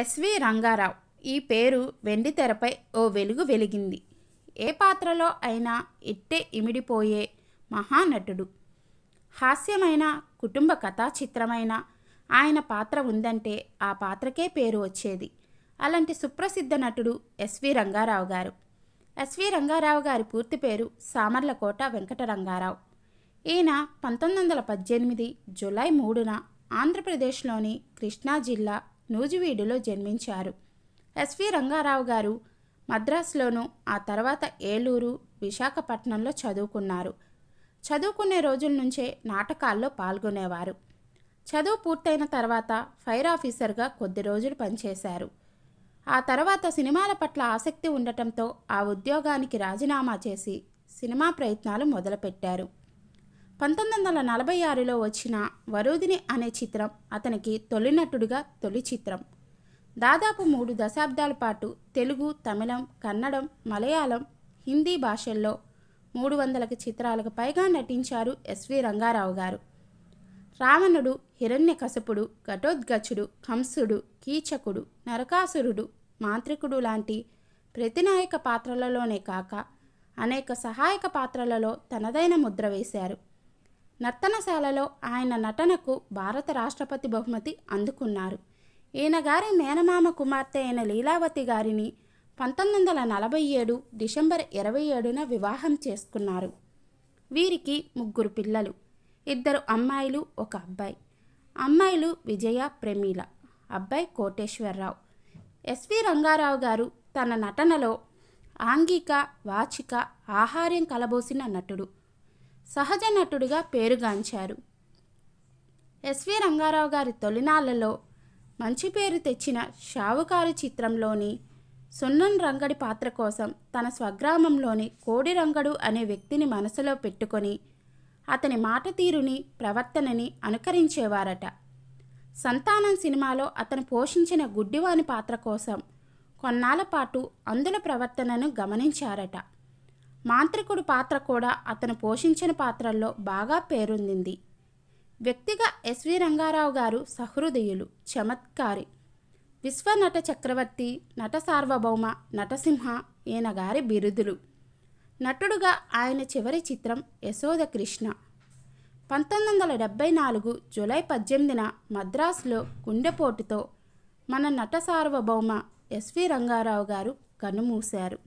SV Rangarao ఈ పేరు వెండి తెరపై ఓ వెలుగు వెలిగింది ఏ పాత్రలో అయినా ఇట్టే ఇమిడిపోయే మహానటుడు హాస్యమైన కుటుంబ కథా చిత్రమైన ఆయన పాత్ర ఉందంటే ఆ పాత్రకే పేరు వచ్చేది అలాంటి సుప్రసిద్ధ నటుడు ఎస్వి రంగారావు గారు ఎస్వి రంగారావు గారి పూర్తి పేరు సామర్లకోట వెంకట రంగారావు ఈయన పంతొమ్మిది వందల పద్దెనిమిది జూలై మూడున ఆంధ్రప్రదేశ్లోని కృష్ణా జిల్లా నూజివీడులో జన్మించారు ఎస్వి రంగారావు గారు మద్రాసులోను ఆ తర్వాత ఏలూరు విశాఖపట్నంలో చదువుకున్నారు చదువుకునే రోజుల నుంచే నాటకాల్లో పాల్గొనేవారు చదువు పూర్తయిన తర్వాత ఫైర్ ఆఫీసర్గా కొద్ది రోజులు పనిచేశారు ఆ తర్వాత సినిమాల పట్ల ఆసక్తి ఉండటంతో ఆ ఉద్యోగానికి రాజీనామా చేసి సినిమా ప్రయత్నాలు మొదలుపెట్టారు పంతొమ్మిది వందల నలభై ఆరులో వచ్చిన వరుదిని అనే చిత్రం అతనికి తొలినటుడిగా తొలి చిత్రం దాదాపు మూడు దశాబ్దాల పాటు తెలుగు తమిళం కన్నడం మలయాళం హిందీ భాషల్లో మూడు వందలకు చిత్రాలకు పైగా నటించారు ఎస్వి రంగారావు గారు రావణుడు హిరణ్య కసపుడు ఘటోద్గచుడు కంసుడు కీచకుడు నరకాసురుడు మాంత్రికుడు లాంటి ప్రతినాయక పాత్రలలోనే కాక అనేక సహాయక పాత్రలలో తనదైన ముద్ర వేశారు నర్తనశాలలో ఆయన నటనకు భారత రాష్ట్రపతి బహుమతి అందుకున్నారు ఈయన గారి మేనమామ కుమార్తె అయిన లీలావతి గారిని పంతొమ్మిది వందల నలభై ఏడు డిసెంబర్ ఇరవై ఏడున వివాహం చేసుకున్నారు వీరికి ముగ్గురు పిల్లలు ఇద్దరు అమ్మాయిలు ఒక అబ్బాయి అమ్మాయిలు విజయ ప్రమీల అబ్బాయి కోటేశ్వరరావు ఎస్వి రంగారావు గారు తన నటనలో ఆంగిక వాచిక ఆహార్యం కలబోసిన నటుడు సహజ నటుడిగా పేరుగాంచారు ఎస్వి రంగారావు గారి తొలినాళ్లలో మంచి పేరు తెచ్చిన షావుకారు చిత్రంలోని సున్నం రంగడి పాత్ర కోసం తన స్వగ్రామంలోని కోడి రంగడు అనే వ్యక్తిని మనసులో పెట్టుకొని అతని మాట తీరుని ప్రవర్తనని అనుకరించేవారట సంతానం సినిమాలో అతను పోషించిన గుడ్డివాని పాత్ర కోసం కొన్నాళ్ల పాటు అందుల ప్రవర్తనను గమనించారట మాంత్రికుడు పాత్ర కూడా అతను పోషించిన పాత్రల్లో బాగా పేరొందింది వ్యక్తిగా ఎస్వి రంగారావు గారు సహృదయులు చమత్కారి విశ్వనట చక్రవర్తి నట సార్వభౌమ నటసింహ ఈయన గారి బిరుదులు నటుడుగా ఆయన చివరి చిత్రం యశోద కృష్ణ పంతొమ్మిది వందల డెబ్బై నాలుగు జూలై పద్దెనిమిదిన మద్రాసులో గుండెపోటుతో మన నట సార్వభౌమ ఎస్వి రంగారావు గారు కన్నుమూశారు